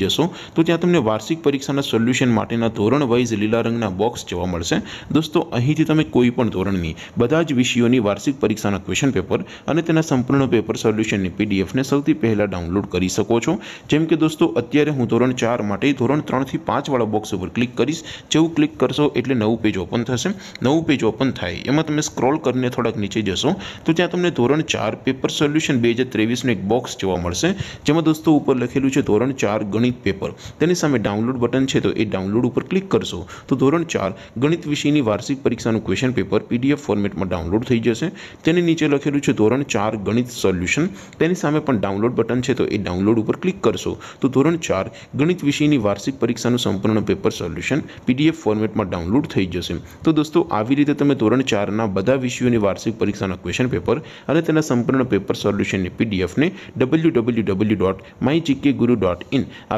થઈ જશો તો ત્યાં તમને વાર્ષિક પરીક્ષાના સોલ્યુશન માટેના ધોરણ વાઇઝ લીલા રંગના બોક્સ જોવા મળશે દોસ્તો અહીંથી તમે કોઈ પણ ધોરણની બધા જ વિષયોની વાર્ષિક પરીક્ષાના ક્વેશ્ચન પેપર અને તેના સંપૂર્ણ પેપર સોલ્યુશનની પીડીએફને સૌથી પહેલાં ડાઉનલોડ કરી શકો છો જેમ કે દોસ્તો અત્યારે હું ધોરણ ચાર માટે ધોરણ ત્રણથી પાંચવાળા બોક્સ ઉપર ક્લિક કરીશ જેવું ક્લિક કરશો એટલે નવું પેજ ઓપન થશે નવું પેજ ઓપન થાય એમાં તમે સ્ક્રોલ કરીને થોડાક નીચે જશો તો ત્યાં તમને ધોરણ ચાર પેપર સોલ્યુશન બે હજાર ત્રેવીસનું એક બોક્સ જોવા મળશે જેમાં દોસ્તો ઉપર લખેલું છે ધોરણ ચાર ગણિત ગણિત પેપર તેની સામે ડાઉનલોડ બટન છે તો એ ડાઉનલોડ ઉપર ક્લિક કરશો તો ધોરણ ચાર ગણિત વિષયની વાર્ષિક પરીક્ષાનું ક્વેશ્ચન પેપર પીડીએફ ફોર્મેટમાં ડાઉનલોડ થઈ જશે તેની નીચે લખેલું છે ધોરણ ચાર ગણિત સોલ્યુશન તેની સામે પણ ડાઉનલોડ બટન છે તો એ ડાઉનલોડ ઉપર ક્લિક કરશો તો ધોરણ ચાર ગણિત વિષયની વાર્ષિક પરીક્ષાનું સંપૂર્ણ પેપર સોલ્યુશન પીડીએફ ફોર્મેટમાં ડાઉનલોડ થઈ જશે તો દોસ્તો આવી રીતે તમે ધોરણ ચારના બધા વિષયોની વાર્ષિક પરીક્ષાના ક્વેશ્ચન પેપર અને તેના સંપૂર્ણ પેપર સોલ્યુશનની પીડીએફને W W W dot my GK guru dot in આ